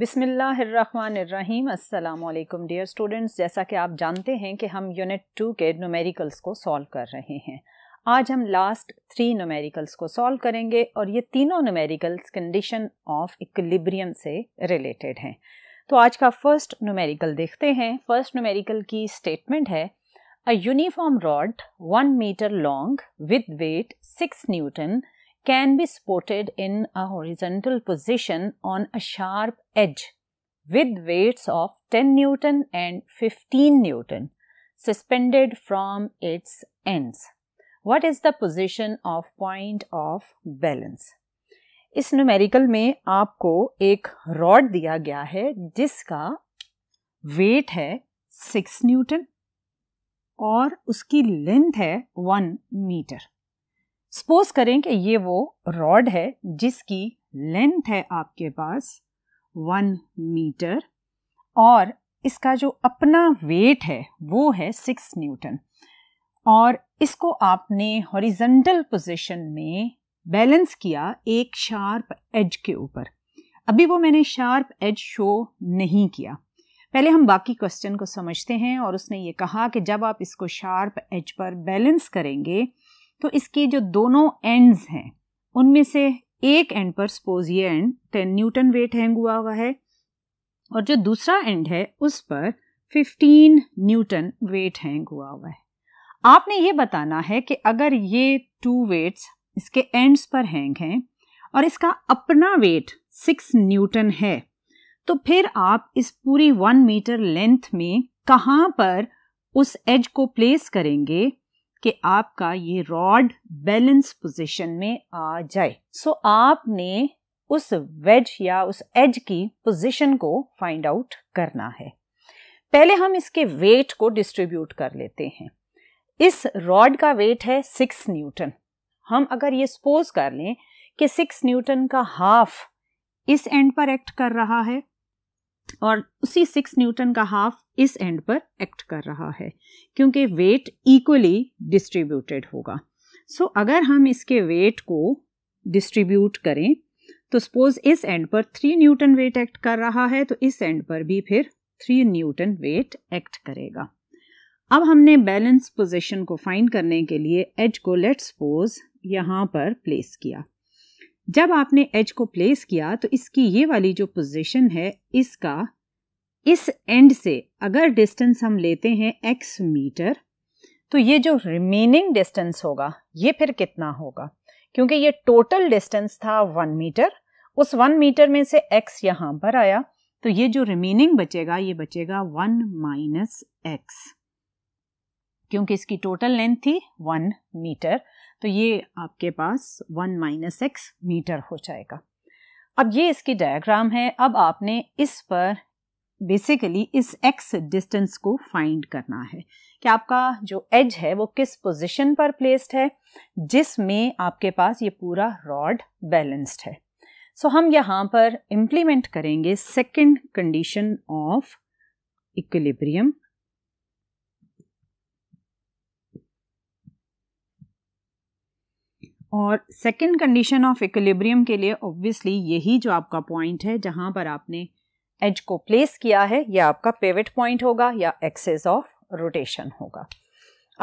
बिसमीम् अल्लाम dear students जैसा कि आप जानते हैं कि हम यूनिट टू के नोमेरिकल्स को सॉल्व कर रहे हैं आज हम लास्ट थ्री नोमेरिकल्स को सॉल्व करेंगे और ये तीनों नोमेरिकल्स कंडीशन ऑफ इक्लिब्रियम से रिलेटेड हैं तो आज का फर्स्ट नोमेरिकल देखते हैं फर्स्ट नोमेरिकल की स्टेटमेंट है a uniform rod one metre long with weight six newton can be spotted in a horizontal position on a sharp edge with weights of 10 Newton and 15 Newton suspended from its ends. What is the position of point of balance? इस numerical, में आपको एक rod दिया गया है जिसका weight है 6 newton और उसकी length है 1 meter. सपोज करें कि ये वो रॉड है जिसकी लेंथ है आपके पास वन मीटर और इसका जो अपना वेट है वो है सिक्स न्यूटन और इसको आपने हॉरिजेंटल पोजीशन में बैलेंस किया एक शार्प एज के ऊपर अभी वो मैंने शार्प एज शो नहीं किया पहले हम बाकी क्वेश्चन को समझते हैं और उसने ये कहा कि जब आप इसको शार्प एज पर बैलेंस करेंगे तो इसके जो दोनों एंड्स हैं उनमें से एक एंड पर सपोज ये end ten newton weight hang हुआ हुआ है और जो दूसरा एंड है उस पर फिफ्टीन न्यूटन वेट हैंग हुआ हुआ है आपने ये बताना है कि अगर ये टू वेट्स इसके एंड्स पर हैंग हैं और इसका अपना वेट सिक्स न्यूटन है तो फिर आप इस पूरी वन मीटर लेंथ में कहाँ पर उस एज को प्लेस करेंगे कि आपका ये रॉड बैलेंस पोजीशन में आ जाए सो so, आपने उस वेज या उस एज की पोजीशन को फाइंड आउट करना है पहले हम इसके वेट को डिस्ट्रीब्यूट कर लेते हैं इस रॉड का वेट है सिक्स न्यूटन हम अगर ये सपोज कर लें कि सिक्स न्यूटन का हाफ इस एंड पर एक्ट कर रहा है और उसी सिक्स न्यूटन का हाफ इस एंड पर एक्ट कर रहा है क्योंकि वेट इक्वली डिस्ट्रीब्यूटेड होगा सो so, अगर हम इसके वेट को डिस्ट्रीब्यूट करें तो सपोज इस एंड पर थ्री न्यूटन वेट एक्ट कर रहा है तो इस एंड पर भी फिर थ्री न्यूटन वेट एक्ट करेगा अब हमने बैलेंस पोजिशन को फाइंड करने के लिए एज को लेट सपोज यहाँ पर प्लेस किया जब आपने एज को प्लेस किया तो इसकी ये वाली जो पोजिशन है इसका इस एंड से अगर डिस्टेंस हम लेते हैं एक्स मीटर तो ये जो रिमेनिंग डिस्टेंस होगा ये फिर कितना होगा क्योंकि ये टोटल डिस्टेंस था वन मीटर उस वन मीटर में से एक्स यहाँ पर आया तो ये जो रिमेनिंग बचेगा ये बचेगा वन माइनस एक्स क्योंकि इसकी टोटल लेंथ थी वन मीटर तो ये आपके पास वन माइनस एक्स मीटर हो जाएगा अब ये इसकी डायग्राम है अब आपने इस पर बेसिकली इस एक्स डिस्टेंस को फाइंड करना है कि आपका जो एज है वो किस पोजीशन पर प्लेस्ड है जिसमें आपके पास ये पूरा रॉड बैलेंस्ड है सो so, हम यहाँ पर इम्प्लीमेंट करेंगे सेकंड कंडीशन ऑफ इक्विलिब्रियम और सेकंड कंडीशन ऑफ इक्विलिब्रियम के लिए ऑब्वियसली यही जो आपका पॉइंट है जहाँ पर आपने एज को प्लेस किया है यह आपका पेविट पॉइंट होगा या एक्सेस ऑफ रोटेशन होगा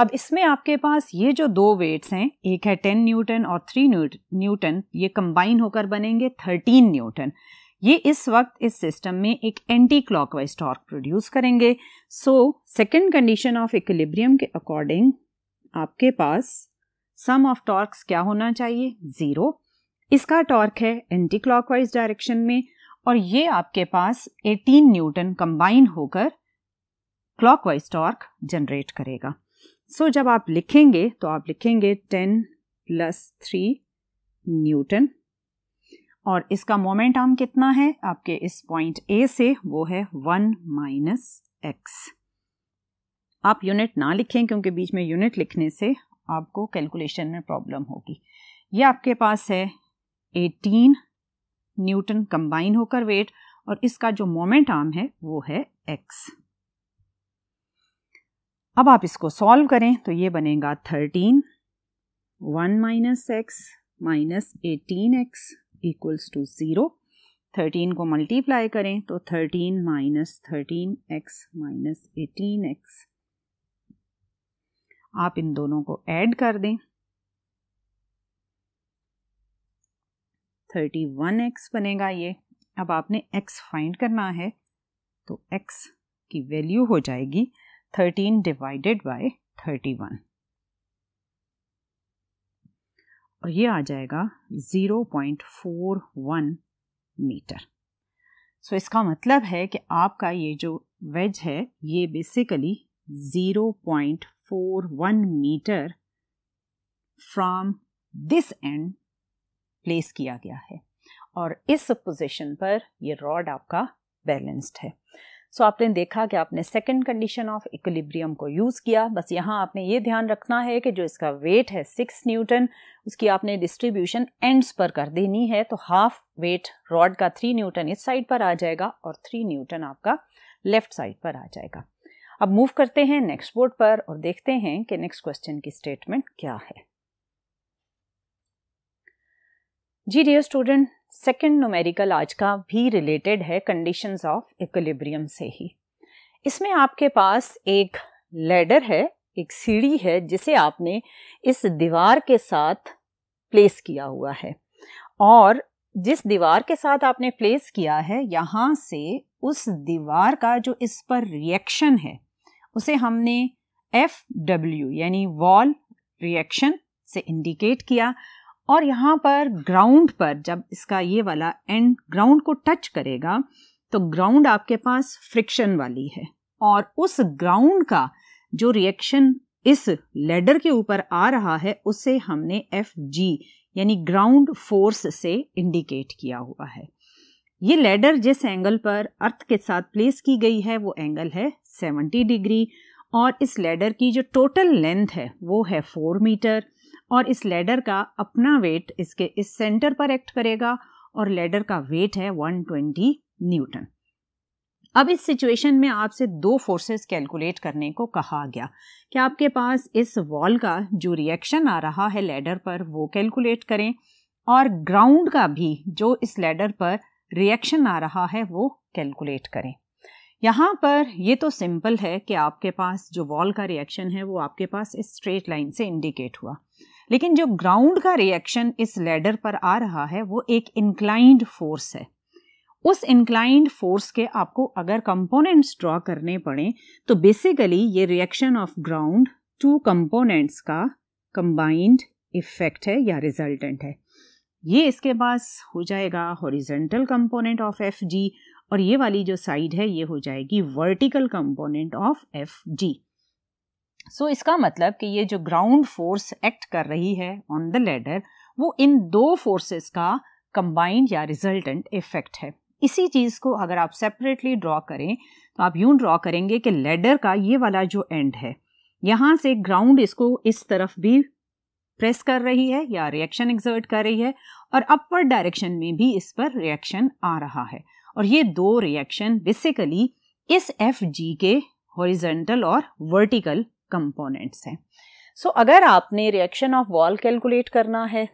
अब इसमें आपके पास ये जो दो वेट्स हैं एक है टेन न्यूटन और थ्री न्यूटन ये कंबाइन होकर बनेंगे थर्टीन न्यूटन ये इस वक्त इस सिस्टम में एक एंटी क्लॉकवाइज टॉर्क प्रोड्यूस करेंगे so second condition of equilibrium के अकॉर्डिंग आपके पास सम ऑफ टॉर्क्स क्या होना चाहिए ज़ीरो इसका टॉर्क है एंटी क्लॉकवाइज डायरेक्शन में और ये आपके पास 18 न्यूटन कंबाइन होकर क्लॉकवाइज टॉर्क जनरेट करेगा सो so, जब आप लिखेंगे तो आप लिखेंगे 10 प्लस थ्री न्यूटन और इसका मोमेंट आर्म कितना है आपके इस पॉइंट ए से वो है वन माइनस एक्स आप यूनिट ना लिखें क्योंकि बीच में यूनिट लिखने से आपको कैलकुलेशन में प्रॉब्लम होगी ये आपके पास है एटीन न्यूटन कंबाइन होकर वेट और इसका जो मोमेंट आर्म है वो है एक्स अब आप इसको सॉल्व करें तो ये बनेगा thirteen one minus x minus eighteen x equals to zero thirteen को मल्टीप्लाई करें तो thirteen minus thirteen x minus eighteen x आप इन दोनों को ऐड कर दें थर्टी वन एक्स बनेगा ये अब आपने एक्स फाइंड करना है तो एक्स की वैल्यू हो जाएगी thirteen divided by thirty one और ये आ जाएगा zero point four one meter so इसका मतलब है कि आपका ये जो वेज है ये basically zero point four one meter from this end place किया गया है और इस पोजीशन पर ये रॉड आपका बैलेंस्ड है सो so, आपने देखा कि आपने सेकंड कंडीशन ऑफ इक्विलिब्रियम को यूज़ किया बस यहाँ आपने ये ध्यान रखना है कि जो इसका वेट है सिक्स न्यूटन उसकी आपने डिस्ट्रीब्यूशन एंड्स पर कर देनी है तो हाफ वेट रॉड का थ्री न्यूटन इस साइड पर आ जाएगा और थ्री न्यूटन आपका लेफ्ट साइड पर आ जाएगा अब मूव करते हैं नेक्स्ट बोर्ड पर और देखते हैं कि नेक्स्ट क्वेश्चन की स्टेटमेंट क्या है जी डियर स्टूडेंट सेकंड नोमेरिकल आज का भी रिलेटेड है कंडीशंस ऑफ इक्विलिब्रियम से ही इसमें आपके पास एक लेडर है एक सीढ़ी है जिसे आपने इस दीवार के साथ प्लेस किया हुआ है और जिस दीवार के साथ आपने प्लेस किया है यहाँ से उस दीवार का जो इस पर रिएक्शन है उसे हमने एफ डब्ल्यू यानी वॉल रिएक्शन से इंडिकेट किया और यहाँ पर ग्राउंड पर जब इसका ये वाला एंड ग्राउंड को टच करेगा तो ग्राउंड आपके पास फ्रिक्शन वाली है और उस ग्राउंड का जो रिएक्शन इस लेडर के ऊपर आ रहा है उसे हमने एफ जी यानी ग्राउंड फोर्स से इंडिकेट किया हुआ है ये लेडर जिस एंगल पर अर्थ के साथ प्लेस की गई है वो एंगल है 70 डिग्री और इस लेडर की जो टोटल लेंथ है वो है 4 मीटर और इस लेडर का अपना वेट इसके इस सेंटर पर एक्ट करेगा और लेडर का वेट है 120 न्यूटन अब इस सिचुएशन में आपसे दो फोर्सेस कैलकुलेट करने को कहा गया कि आपके पास इस वॉल का जो रिएक्शन आ रहा है लेडर पर वो कैलकुलेट करें और ग्राउंड का भी जो इस लेडर पर रिएक्शन आ रहा है वो कैलकुलेट करें यहाँ पर ये तो सिंपल है कि आपके पास जो वॉल का रिएक्शन है वो आपके पास इस स्ट्रेट लाइन से इंडिकेट हुआ लेकिन जो ग्राउंड का रिएक्शन इस लेडर पर आ रहा है वो एक इंक्लाइंड फोर्स है उस इंक्लाइंड फोर्स के आपको अगर कंपोनेंट्स ड्रॉ करने पड़े तो बेसिकली ये reaction of ground two components का कंबाइंड इफेक्ट है या रिजल्टेंट है ये इसके पास हो जाएगा horizontal component of F G और ये वाली जो साइड है ये हो जाएगी vertical component of F G so so, इसका मतलब कि ये जो ग्राउंड फोर्स एक्ट कर रही है ऑन द लेडर वो इन दो फोर्सेस का कंबाइंड या रिजल्टेंट इफेक्ट है इसी चीज़ को अगर आप सेपरेटली ड्रॉ करें तो आप यूं ड्रॉ करेंगे कि लेडर का ये वाला जो एंड है यहाँ से ग्राउंड इसको इस तरफ भी प्रेस कर रही है या रिएक्शन एग्जर्ट कर रही है और अपवर्ड डायरेक्शन में भी इस पर रिएक्शन आ रहा है और ये दो रिएक्शन बेसिकली इस एफ जी के हॉरिजेंटल और वर्टिकल कंपोनेंट्स हैं सो so, अगर आपने रिएक्शन ऑफ वॉल कैलकुलेट करना है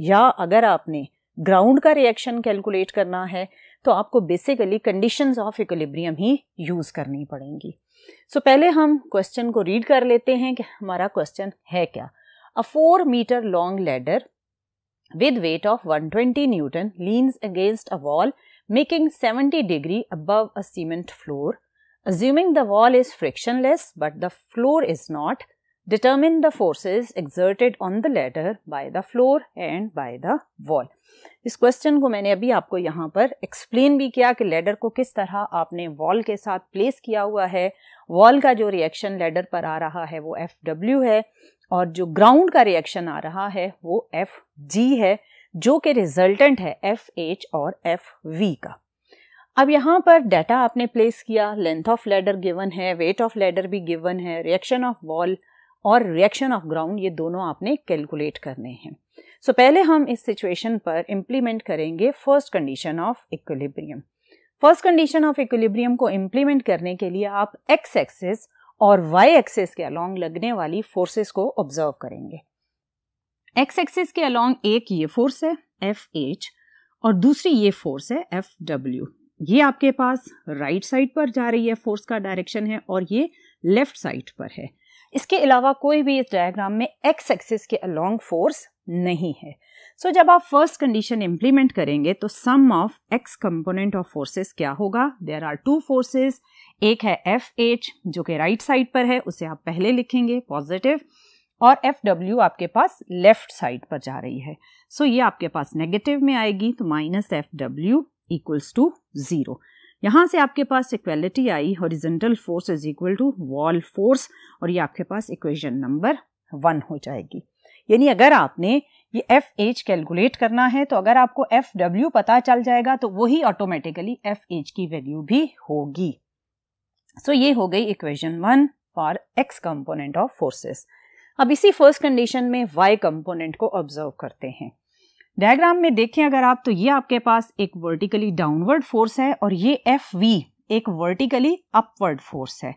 या अगर आपने ग्राउंड का रिएक्शन कैलकुलेट करना है तो आपको बेसिकली कंडीशंस ऑफ इक्विलिब्रियम ही यूज़ करनी पड़ेंगी सो so, पहले हम क्वेश्चन को रीड कर लेते हैं कि हमारा क्वेश्चन है क्या a four meter long ladder with weight of 120 newton leans against a wall making 70 degree above a cement floor Assuming the wall is frictionless but the floor is not, determine the forces exerted on the ladder by the floor and by the wall. इस question को मैंने अभी आपको यहाँ पर explain भी किया कि लेडर को किस तरह आपने वॉल के साथ प्लेस किया हुआ है वॉल का जो रिएक्शन लेडर पर आ रहा है वो एफ डब्ल्यू है और जो ग्राउंड का रिएक्शन आ रहा है वो एफ जी है जो कि रिजल्टेंट है एफ एच और एफ वी का अब यहाँ पर डाटा आपने प्लेस किया लेंथ ऑफ लेडर गिवन है वेट ऑफ लेडर भी गिवन है रिएक्शन ऑफ वॉल और रिएक्शन ऑफ ग्राउंड ये दोनों आपने कैलकुलेट करने हैं सो so, पहले हम इस सिचुएशन पर इम्प्लीमेंट करेंगे first condition of equilibrium first condition of equilibrium को इम्प्लीमेंट करने के लिए आप एक्स एक्सेस और वाई एक्सेस के अलोंग लगने वाली फोर्सेस को ऑब्जर्व करेंगे एक्स एक्सेस के अलोंग एक ये फोर्स है एफ एच और दूसरी ये फोर्स है एफ डब्ल्यू ये आपके पास राइट साइड पर जा रही है फोर्स का डायरेक्शन है और ये लेफ्ट साइड पर है इसके अलावा कोई भी इस डायग्राम में एक्स एक्सिस के अलोंग फोर्स नहीं है सो so, जब आप फर्स्ट कंडीशन इंप्लीमेंट करेंगे तो sum of x component of forces क्या होगा देर आर टू फोर्सेस एक है एफ एच जो कि राइट साइड पर है उसे आप पहले लिखेंगे पॉजिटिव और एफ डब्ल्यू आपके पास लेफ्ट साइड पर जा रही है सो so, ये आपके पास नेगेटिव में आएगी तो minus F W equals to zero यहाँ से आपके पास इक्वेलिटी आई horizontal force is equal to wall force और ये आपके पास इक्वेशन नंबर वन हो जाएगी यानी अगर आपने ये एफ एच कैलकुलेट करना है तो अगर आपको एफ डब्ल्यू पता चल जाएगा तो वही ऑटोमेटिकली एफ एच की वैल्यू भी होगी सो so, ये हो गई equation one for x component of forces अब इसी फर्स्ट कंडीशन में वाई कंपोनेंट को ऑब्जर्व करते हैं डायग्राम में देखें अगर आप तो ये आपके पास एक वर्टिकली डाउनवर्ड फोर्स है और ये एफ वी एक वर्टिकली अपवर्ड फोर्स है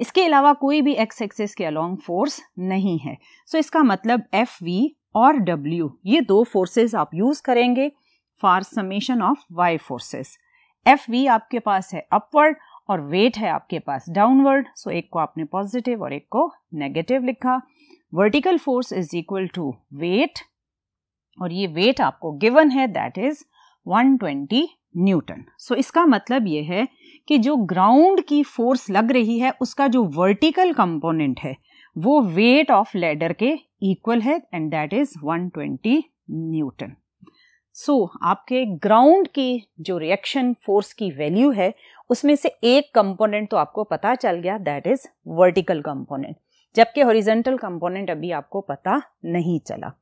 इसके अलावा कोई भी एक्स एक्सेस के अलोंग फोर्स नहीं है सो so, इसका मतलब एफ वी और डब्ल्यू ये दो फोर्सेस आप यूज करेंगे for summation of y forces F V आपके पास है अपवर्ड और वेट है आपके पास डाउनवर्ड सो so एक को आपने पॉजिटिव और एक को नेगेटिव लिखा vertical force is equal to weight और ये वेट आपको गिवन है दैट इज 120 न्यूटन सो इसका मतलब ये है कि जो ग्राउंड की फोर्स लग रही है उसका जो वर्टिकल कंपोनेंट है वो वेट ऑफ लेडर के इक्वल है and that is 120 newton so आपके ग्राउंड की जो रिएक्शन फोर्स की वैल्यू है उसमें से एक कंपोनेंट तो आपको पता चल गया दैट इज वर्टिकल कंपोनेंट जबकि हॉरिजेंटल कंपोनेंट अभी आपको पता नहीं चला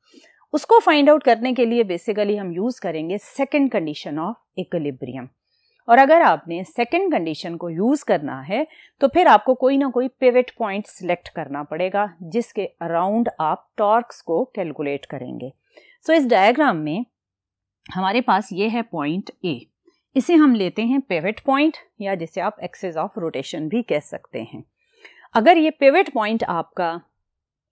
उसको फाइंड आउट करने के लिए बेसिकली हम यूज़ करेंगे सेकेंड कंडीशन ऑफ इक्लिब्रियम और अगर आपने सेकेंड कंडीशन को यूज़ करना है तो फिर आपको कोई ना कोई पिवट पॉइंट सिलेक्ट करना पड़ेगा जिसके अराउंड आप टॉर्क्स को कैलकुलेट करेंगे सो so, इस डायग्राम में हमारे पास ये है पॉइंट ए इसे हम लेते हैं पेवेट पॉइंट या जिसे आप एक्सेस ऑफ रोटेशन भी कह सकते हैं अगर ये पेवेट पॉइंट आपका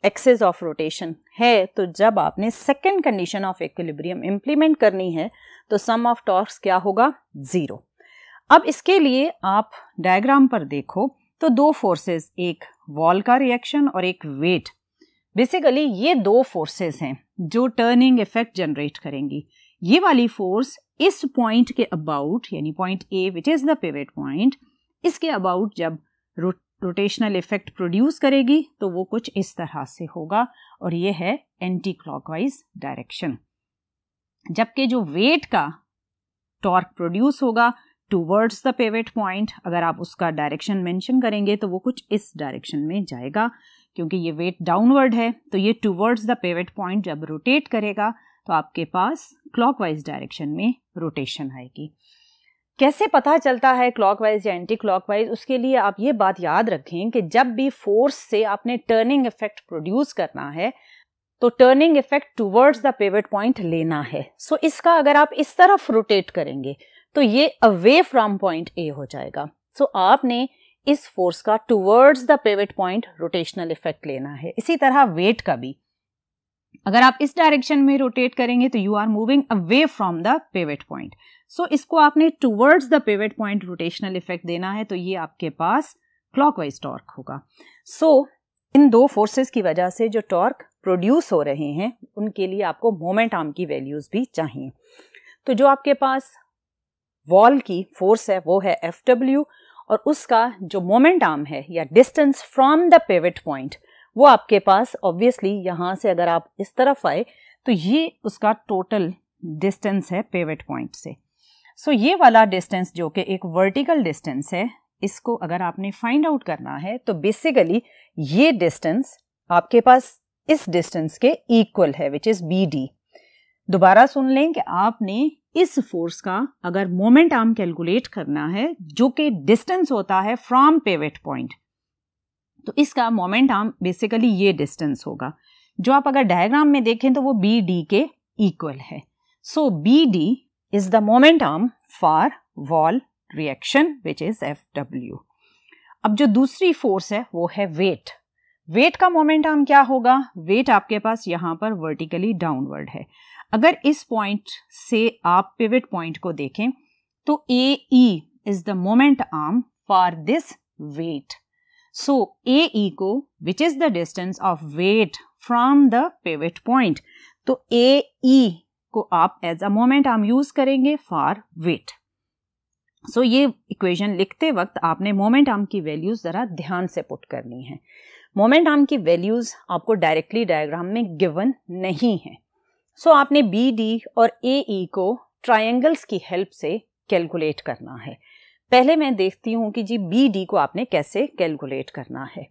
एक्सेस ऑफ रोटेशन है तो जब आपने second condition of equilibrium implement करनी है तो सम ऑफ टॉर्क्स क्या होगा ज़ीरो अब इसके लिए आप डायग्राम पर देखो तो दो फोर्सेस एक वॉल का रिएक्शन और एक वेट बेसिकली ये दो फोर्सेस हैं जो टर्निंग इफेक्ट जनरेट करेंगी ये वाली फोर्स इस पॉइंट के अबाउट यानी point A which is the pivot point इसके अबाउट जब रोट रोटेशनल इफेक्ट प्रोड्यूस करेगी तो वो कुछ इस तरह से होगा और ये है एंटी क्लॉकवाइज डायरेक्शन जबकि जो वेट का टॉर्क प्रोड्यूस होगा टूवर्ड्स द पेवेट पॉइंट अगर आप उसका डायरेक्शन मेंशन करेंगे तो वो कुछ इस डायरेक्शन में जाएगा क्योंकि ये वेट डाउनवर्ड है तो ये टूवर्ड्स द पेवेट पॉइंट जब रोटेट करेगा तो आपके पास क्लॉकवाइज डायरेक्शन में रोटेशन आएगी कैसे पता चलता है क्लॉकवाइज या एंटी क्लॉकवाइज उसके लिए आप ये बात याद रखें कि जब भी फोर्स से आपने टर्निंग इफेक्ट प्रोड्यूस करना है तो turning effect towards the pivot point लेना है सो so, इसका अगर आप इस तरफ रोटेट करेंगे तो ये अवे फ्रॉम पॉइंट ए हो जाएगा सो so, आपने इस फोर्स का towards the pivot point rotational effect लेना है इसी तरह वेट का भी अगर आप इस डायरेक्शन में रोटेट करेंगे तो you are moving away from the pivot point so so, इसको आपने towards the pivot point rotational effect देना है तो ये आपके पास क्लॉकवाइज टॉर्क होगा सो so, इन दो फोर्सेस की वजह से जो टॉर्क प्रोड्यूस हो रहे हैं उनके लिए आपको मोमेंट आर्म की वैल्यूज़ भी चाहिए तो जो आपके पास वॉल की फोर्स है वो है एफ डब्ल्यू और उसका जो मोमेंट आर्म है या distance from the pivot point वो आपके पास ऑब्वियसली यहाँ से अगर आप इस तरफ आए तो ये उसका टोटल डिस्टेंस है पेविट पॉइंट से सो so, ये वाला डिस्टेंस जो कि एक वर्टिकल डिस्टेंस है इसको अगर आपने फाइंड आउट करना है तो बेसिकली ये डिस्टेंस आपके पास इस डिस्टेंस के इक्वल है विच इज़ बी डी दोबारा सुन लें कि आपने इस फोर्स का अगर मोमेंट आर्म कैलकुलेट करना है जो कि डिस्टेंस होता है फ्रॉम पेवेट पॉइंट तो इसका मोमेंट आर्म बेसिकली ये डिस्टेंस होगा जो आप अगर डायग्राम में देखें तो वो बी डी के इक्वल है so B D is the moment arm for wall reaction which is Fw. अब जो दूसरी फोर्स है वो है वेट वेट का मोमेंट आर्म क्या होगा वेट आपके पास यहाँ पर वर्टिकली डाउनवर्ड है अगर इस पॉइंट से आप पिविट पॉइंट को देखें तो A E is the moment arm for this weight so A E को which is the distance of weight from the pivot point तो ए ई e को आप as a moment arm use करेंगे for weight so ये equation लिखते वक्त आपने moment arm की वैल्यूज ज़रा ध्यान से पुट करनी है मोमेंट आर्म की वैल्यूज आपको डायरेक्टली डायग्राम में गिवन नहीं है सो so, आपने बी डी और ए ई e को ट्रायंगल्स की हेल्प से कैलकुलेट करना है पहले मैं देखती हूँ कि जी बी डी को आपने कैसे कैलकुलेट करना है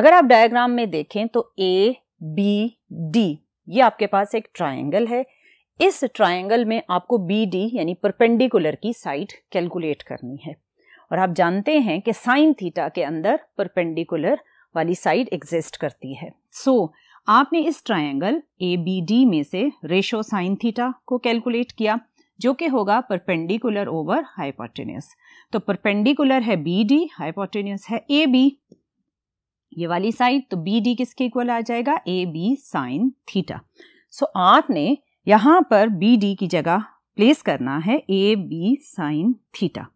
अगर आप डायग्राम में देखें तो ए बी डी ये आपके पास एक ट्रायंगल है इस ट्रायंगल में आपको बी डी यानी परपेंडिकुलर की साइड कैलकुलेट करनी है और आप जानते हैं कि साइन थीटा के अंदर परपेंडिकुलर वाली साइड एग्जिस्ट करती है सो so, आपने इस ट्रायंगल ए बी डी में से रेशो साइन थीटा को कैलकुलेट किया जो कि होगा परपेंडिकुलर ओवर हाइपोटेनियस तो परपेंडिकुलर है बी डी हाइपोटेनियस है ए बी ये वाली साइड तो बी डी किसके इक्वल आ जाएगा A B sine theta so आपने यहाँ पर बी डी की जगह प्लेस करना है ए बी साइन थीटा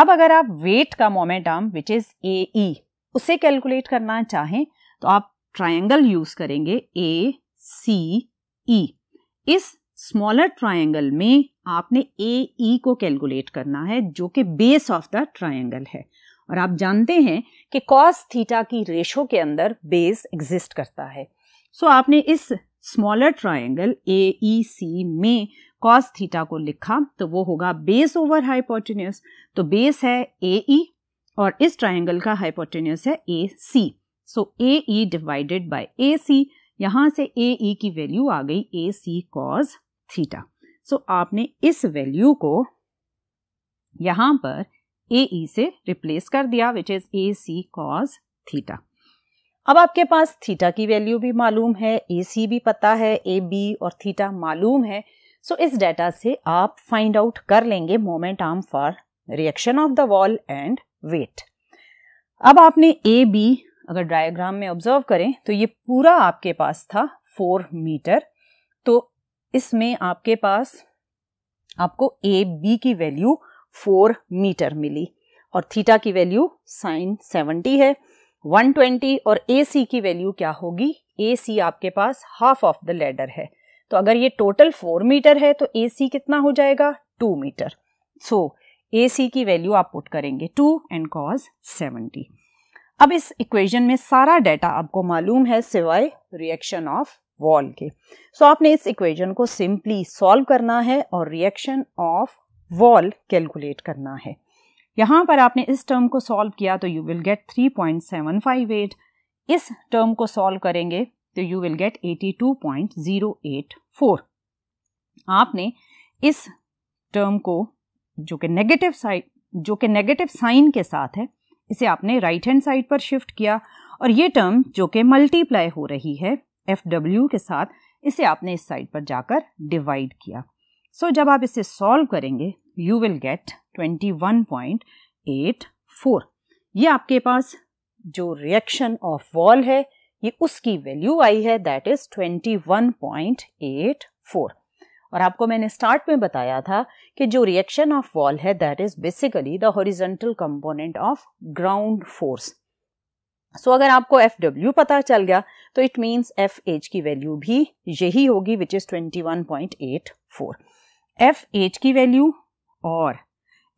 अब अगर आप वेट का moment arm which is A E उसे कैलकुलेट करना चाहें तो आप ट्रायंगल यूज करेंगे ए सी ई इस स्मॉलर ट्रायंगल में आपने ए ई e को कैलकुलेट करना है जो कि बेस ऑफ द ट्रायंगल है और आप जानते हैं कि कॉस थीटा की रेशो के अंदर बेस एग्जिस्ट करता है सो so, आपने इस स्मॉलर ट्राइंगल ए ई सी में कॉस थीटा को लिखा तो वो होगा बेस ओवर हाइपोटेन्यूस तो बेस है ए ई e और इस ट्राइंगल का हाइपोटेन्यूस है ए सी सो ए ई डिवाइडेड बाय ए सी यहां से ए ई e की वैल्यू आ गई ए सी कॉस थीटा सो आपने इस वैल्यू को यहां पर ए ई e से रिप्लेस कर दिया which is A C cos theta अब आपके पास थीटा की वैल्यू भी मालूम है ए सी भी पता है ए बी और थीटा मालूम है सो so, इस डाटा से आप फाइंड आउट कर लेंगे moment arm for reaction of the wall and weight अब आपने ए बी अगर डायग्राम में ऑब्जर्व करें तो ये पूरा आपके पास था फोर मीटर तो इसमें आपके पास आपको ए बी की वैल्यू फोर मीटर मिली और थीटा की वैल्यू साइन सेवेंटी है 120 और ए सी की वैल्यू क्या होगी ए सी आपके पास हाफ ऑफ द लेडर है तो अगर ये टोटल फोर मीटर है तो ए सी कितना हो जाएगा टू मीटर सो ए सी की वैल्यू आप पुट करेंगे टू एंड कॉज सेवेंटी अब इस इक्वेशन में सारा डाटा आपको मालूम है सिवाय रिएक्शन ऑफ वॉल के सो so, आपने इस इक्वेशन को सिंपली सॉल्व करना है और रिएक्शन ऑफ वॉल कैलकुलेट करना है यहाँ पर आपने इस टर्म को सॉल्व किया तो यू विल गेट 3.758 इस टर्म को सॉल्व करेंगे तो यू विल गेट 82.084 आपने इस टर्म को जो कि नेगेटिव साइड जो कि नेगेटिव साइन के साथ है इसे आपने राइट हैंड साइड पर शिफ्ट किया और ये टर्म जो कि मल्टीप्लाई हो रही है एफ डब्ल्यू के साथ इसे आपने इस साइड पर जाकर डिवाइड किया सो so, जब आप इसे सॉल्व करेंगे यू विल गेट 21.84 ये आपके पास जो रिएक्शन ऑफ वॉल है ये उसकी वैल्यू आई है दैट इज 21.84 और आपको मैंने स्टार्ट में बताया था कि जो रिएक्शन ऑफ वॉल है that is basically the horizontal component of ground force so अगर आपको एफ डब्ल्यू पता चल गया तो इट मीन्स एफ एच की वैल्यू भी यही होगी विच इज 21.84 एफ एच की वैल्यू और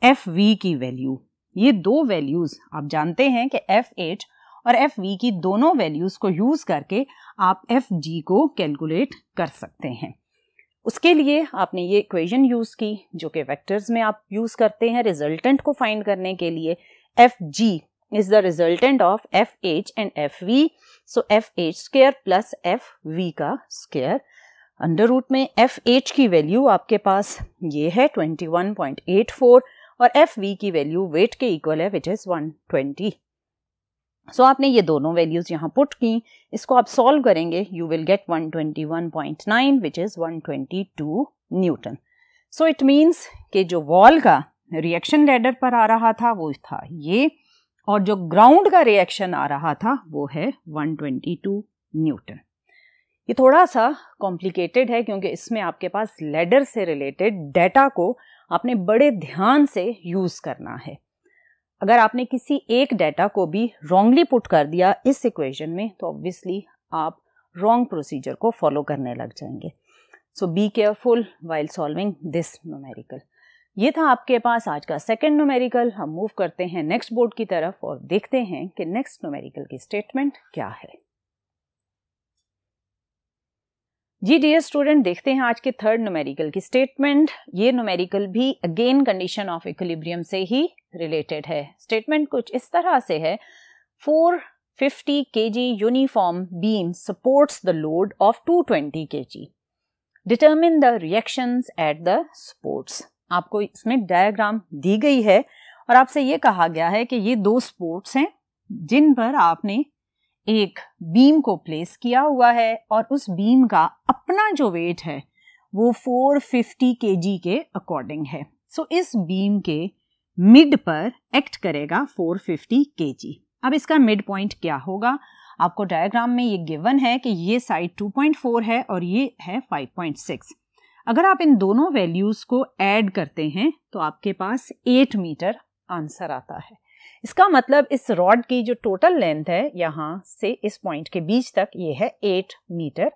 एफ वी की वैल्यू ये दो वैल्यूज आप जानते हैं कि एफ एच और एफ वी की दोनों वैल्यूज को यूज करके आप एफ जी को कैलकुलेट कर सकते हैं उसके लिए आपने ये इक्वेशन यूज की जो कि वेक्टर्स में आप यूज करते हैं रिजल्टेंट को फाइंड करने के लिए F G is the resultant of F H and F V so F H square plus F V का स्केयर अंडर रूट में एफ एच की वैल्यू आपके पास ये है twenty one point eight four और एफ वी की value weight के इक्वल है which is one twenty so आपने ये दोनों वैल्यूज़ यहाँ पुट की इसको आप सॉल्व करेंगे you will get 121.9 which is 122 newton so it means कि जो वॉल का रिएक्शन लेडर पर आ रहा था वो था ये और जो ग्राउंड का रिएक्शन आ रहा था वो है 122 न्यूटन ये थोड़ा सा कॉम्प्लिकेटेड है क्योंकि इसमें आपके पास लेडर से रिलेटेड डेटा को आपने बड़े ध्यान से यूज़ करना है अगर आपने किसी एक डाटा को भी रॉन्गली पुट कर दिया इस इक्वेशन में तो ऑब्वियसली आप रॉन्ग प्रोसीजर को फॉलो करने लग जाएंगे so be careful while solving this numerical ये था आपके पास आज का सेकेंड नोमेरिकल हम मूव करते हैं नेक्स्ट बोर्ड की तरफ और देखते हैं कि नेक्स्ट नोमेरिकल की स्टेटमेंट क्या है जी डियर स्टूडेंट देखते हैं आज के थर्ड नोमेरिकल की स्टेटमेंट ये नोमेरिकल भी अगेन कंडीशन ऑफ इक्विलिब्रियम से ही रिलेटेड है स्टेटमेंट कुछ इस तरह से है four fifty K G uniform beam supports the load of two twenty K G determine the reactions at the supports आपको इसमें डायग्राम दी गई है और आपसे ये कहा गया है कि ये दो स्पोर्ट्स हैं जिन पर आपने एक बीम को प्लेस किया हुआ है और उस बीम का अपना जो वेट है वो 450 फिफ्टी के के अकॉर्डिंग है सो so, इस बीम के मिड पर एक्ट करेगा 450 फिफ्टी के अब इसका मिड पॉइंट क्या होगा आपको डायग्राम में ये गिवन है कि ये साइड 2.4 है और ये है 5.6 अगर आप इन दोनों वैल्यूज़ को ऐड करते हैं तो आपके पास 8 मीटर आंसर आता है इसका मतलब इस रॉड की जो टोटल लेंथ है यहाँ से इस पॉइंट के बीच तक ये है एट मीटर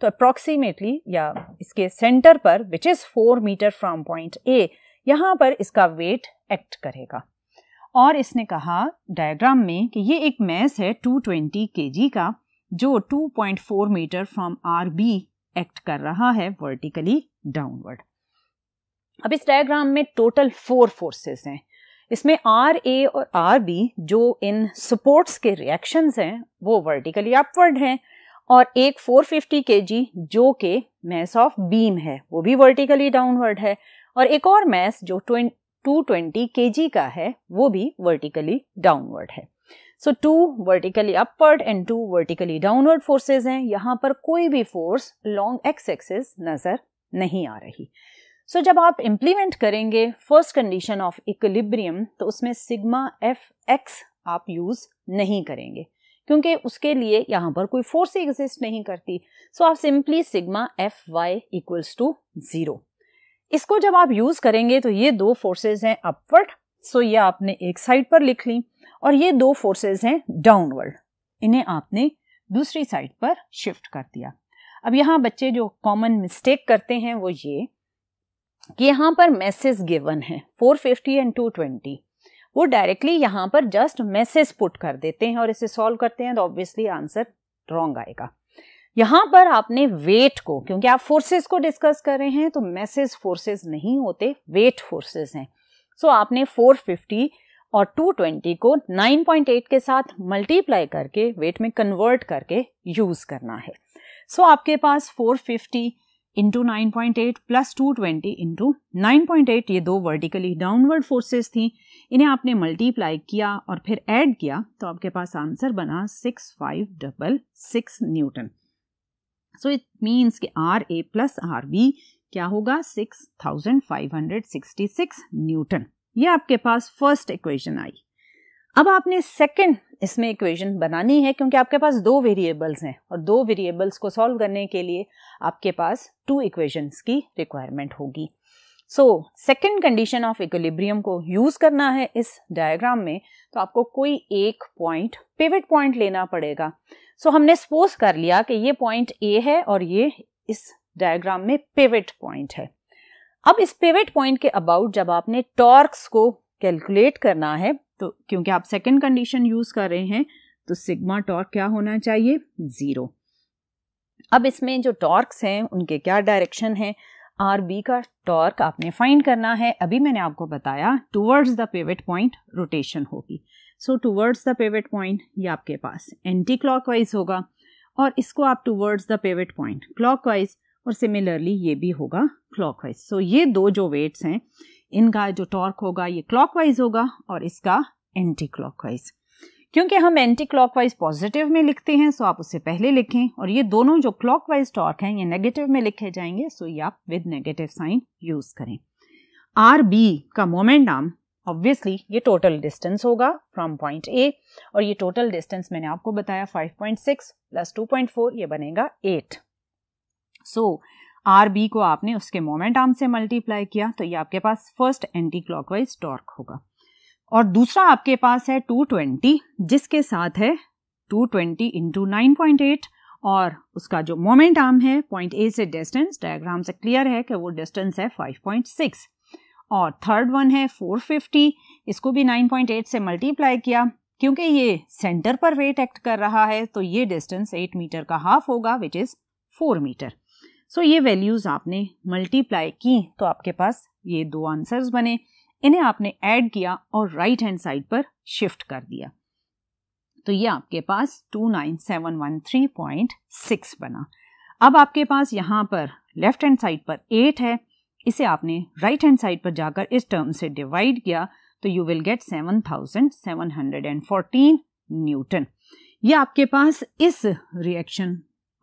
तो अप्रॉक्सीमेटली या इसके सेंटर पर which is four metre from point A यहाँ पर इसका वेट एक्ट करेगा और इसने कहा डायग्राम में कि ये एक मैस है 220 ट्वेंटी का जो 2.4 metre from R B act कर रहा है वर्टिकली डाउनवर्ड अब इस डायग्राम में टोटल फोर फोर्सेस हैं इसमें आर ए और आर बी जो इन सपोर्ट्स के रिएक्शंस हैं वो वर्टिकली अपवर्ड हैं और एक 450 फिफ्टी के जी जो के मैस ऑफ बीम है वो भी वर्टिकली डाउनवर्ड है और एक और मैस जो टू ट्वेंटी के जी का है वो भी वर्टिकली डाउनवर्ड है so two vertically upward and two vertically downward forces हैं यहाँ पर कोई भी फोर्स लॉन्ग एक्स एक्सेस नज़र नहीं आ रही सो so, जब आप इम्प्लीमेंट करेंगे फर्स्ट कंडीशन ऑफ इक्विलिब्रियम तो उसमें सिग्मा एफ एक्स आप यूज़ नहीं करेंगे क्योंकि उसके लिए यहाँ पर कोई फोर्स एग्जिस्ट नहीं करती सो so, आप simply sigma F Y equals to zero इसको जब आप यूज़ करेंगे तो ये दो फोर्सेज हैं अपवर्ड सो ये आपने एक साइड पर लिख ली और ये दो फोर्सेज हैं डाउनवर्ड इन्हें आपने दूसरी साइड पर शिफ्ट कर दिया अब यहाँ बच्चे जो कॉमन मिस्टेक करते हैं वो ये यहाँ पर मैसेज गिवन है 450 एंड 220 वो डायरेक्टली यहाँ पर जस्ट मैसेज पुट कर देते हैं और इसे सॉल्व करते हैं तो ऑब्वियसली आंसर रॉन्ग आएगा यहाँ पर आपने वेट को क्योंकि आप फोर्सेस को डिस्कस कर रहे हैं तो मैसेज फोर्सेस नहीं होते वेट फोर्सेस हैं सो so, आपने 450 और 220 को 9.8 के साथ मल्टीप्लाई करके वेट में कन्वर्ट करके यूज़ करना है सो so, आपके पास 450 into nine point eight plus two twenty into nine point eight ये दो वर्टिकली डाउनवर्ड फोर्सेस थी इन्हें आपने मल्टीप्लाई किया और फिर ऐड किया तो आपके पास आंसर बना six five double six newton so it means कि R A plus R B क्या होगा six thousand five hundred sixty six newton ये आपके पास फर्स्ट इक्वेशन आई अब आपने सेकंड इसमें इक्वेशन बनानी है क्योंकि आपके पास दो वेरिएबल्स हैं और दो वेरिएबल्स को सॉल्व करने के लिए आपके पास टू इक्वेशंस की रिक्वायरमेंट होगी so second condition of equilibrium को यूज करना है इस डायग्राम में तो आपको कोई एक पॉइंट पिवट पॉइंट लेना पड़ेगा सो so, हमने सपोज कर लिया कि ये पॉइंट ए है और ये इस डायग्राम में पिविट पॉइंट है अब इस पिविट पॉइंट के अबाउट जब आपने टॉर्क्स को कैलकुलेट करना है तो क्योंकि आप सेकेंड कंडीशन यूज़ कर रहे हैं तो सिग्मा टॉर्क क्या होना चाहिए ज़ीरो अब इसमें जो टॉर्क्स हैं उनके क्या डायरेक्शन है आर बी का टॉर्क आपने फाइंड करना है अभी मैंने आपको बताया towards the pivot point rotation होगी so towards the pivot point ये आपके पास एंटी क्लॉकवाइज होगा और इसको आप towards the pivot point clockwise और सिमिलरली ये भी होगा क्लॉकवाइज सो so, ये दो जो वेट्स हैं इनका जो टॉर्क होगा ये क्लॉकवाइज होगा और इसका एंटी क्लॉकवाइज क्योंकि हम एंटी क्लॉकवाइज पॉजिटिव में लिखते हैं सो आप उसे पहले लिखें और ये दोनों जो क्लॉकवाइज टॉर्क हैं ये नेगेटिव में लिखे जाएंगे सो ये आप विद नेगेटिव साइन यूज करें आर बी का मोमेंट आर्म ऑब्वियसली ये टोटल डिस्टेंस होगा फ्रॉम पॉइंट ए और ये टोटल डिस्टेंस मैंने आपको बताया 5.6 प्लस फोर ये बनेगा 8 सो so, आर बी को आपने उसके मोमेंट आर्म से मल्टीप्लाई किया तो ये आपके पास फर्स्ट एंटी क्लॉकवाइज टॉर्क होगा और दूसरा आपके पास है 220 जिसके साथ है 220 ट्वेंटी इंटू नाइन और उसका जो मोमेंट आर्म है पॉइंट ए से डिस्टेंस डायग्राम से क्लियर है कि वो डिस्टेंस है 5.6 और थर्ड वन है 450 इसको भी 9.8 से मल्टीप्लाई किया क्योंकि ये सेंटर पर वेट एक्ट कर रहा है तो ये डिस्टेंस 8 मीटर का हाफ होगा विच इज़ 4 मीटर सो ये वैल्यूज़ आपने मल्टीप्लाई की तो आपके पास ये दो आंसर्स बने इन्हें आपने ऐड किया और राइट हैंड साइड पर शिफ्ट कर दिया तो ये आपके पास 29713.6 बना अब आपके पास यहाँ पर लेफ्ट हैंड साइड पर 8 है इसे आपने राइट हैंड साइड पर जाकर इस टर्म से डिवाइड किया तो यू विल गेट 7714 न्यूटन ये आपके पास इस रिएक्शन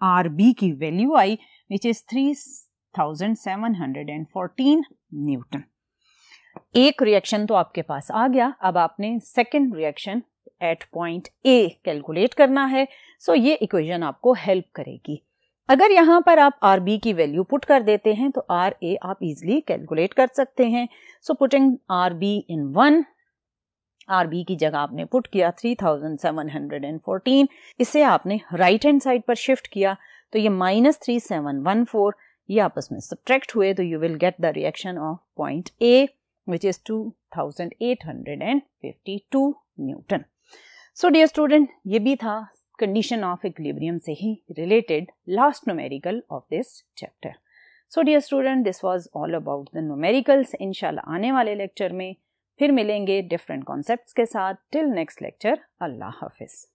आर बी की वैल्यू आई which is three thousand seven hundred and fourteen newton एक रिएक्शन तो आपके पास आ गया अब आपने second reaction at point A calculate करना है सो ये इक्वेशन आपको हेल्प करेगी अगर यहाँ पर आप आर बी की वैल्यू पुट कर देते हैं तो आर ए आप इजिली कैलकुलेट कर सकते हैं so putting R B in one R B की जगह आपने पुट किया 3714 इसे आपने राइट हैंड साइड पर शिफ्ट किया तो ये minus three seven one four ये आपस में सब्ट्रैक्ट हुए तो you will get the reaction of point A which is 2852 newton so dear student ये भी था कंडीशन ऑफ इक्विलिब्रियम से ही related last numerical of this chapter so dear student this was all about the numericals इनशाला आने वाले lecture में फिर मिलेंगे डिफरेंट कॉन्सेप्ट्स के साथ टिल नेक्स्ट लेक्चर अल्लाह हाफिज़